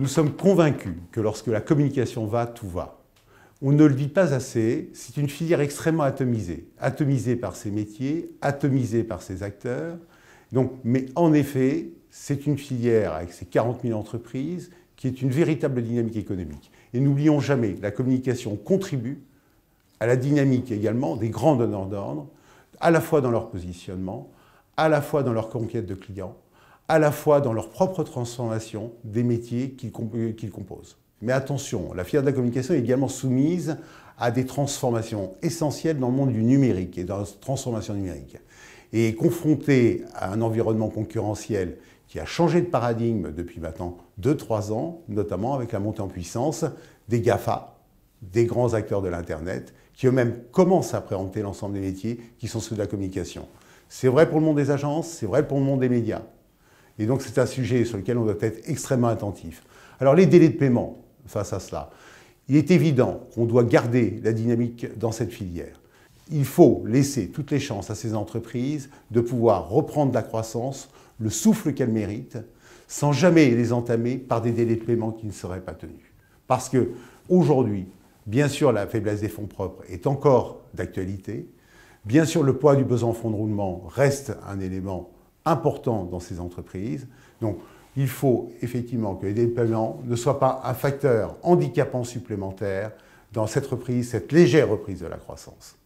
Nous sommes convaincus que lorsque la communication va, tout va. On ne le dit pas assez, c'est une filière extrêmement atomisée, atomisée par ses métiers, atomisée par ses acteurs. Donc, mais en effet, c'est une filière avec ses 40 000 entreprises qui est une véritable dynamique économique. Et n'oublions jamais, la communication contribue à la dynamique également des grands donneurs d'ordre, à la fois dans leur positionnement, à la fois dans leur conquête de clients, à la fois dans leur propre transformation des métiers euh, qu'ils composent. Mais attention, la filière de la communication est également soumise à des transformations essentielles dans le monde du numérique et dans la transformation numérique. Et confrontée à un environnement concurrentiel qui a changé de paradigme depuis maintenant 2-3 ans, notamment avec la montée en puissance des GAFA, des grands acteurs de l'Internet, qui eux-mêmes commencent à préempter l'ensemble des métiers qui sont ceux de la communication. C'est vrai pour le monde des agences, c'est vrai pour le monde des médias. Et donc c'est un sujet sur lequel on doit être extrêmement attentif. Alors les délais de paiement face à cela. Il est évident qu'on doit garder la dynamique dans cette filière. Il faut laisser toutes les chances à ces entreprises de pouvoir reprendre la croissance, le souffle qu'elles méritent, sans jamais les entamer par des délais de paiement qui ne seraient pas tenus. Parce que aujourd'hui, bien sûr, la faiblesse des fonds propres est encore d'actualité. Bien sûr, le poids du besoin fonds de roulement reste un élément important dans ces entreprises. Donc, il faut effectivement que les ne soient pas un facteur handicapant supplémentaire dans cette reprise, cette légère reprise de la croissance.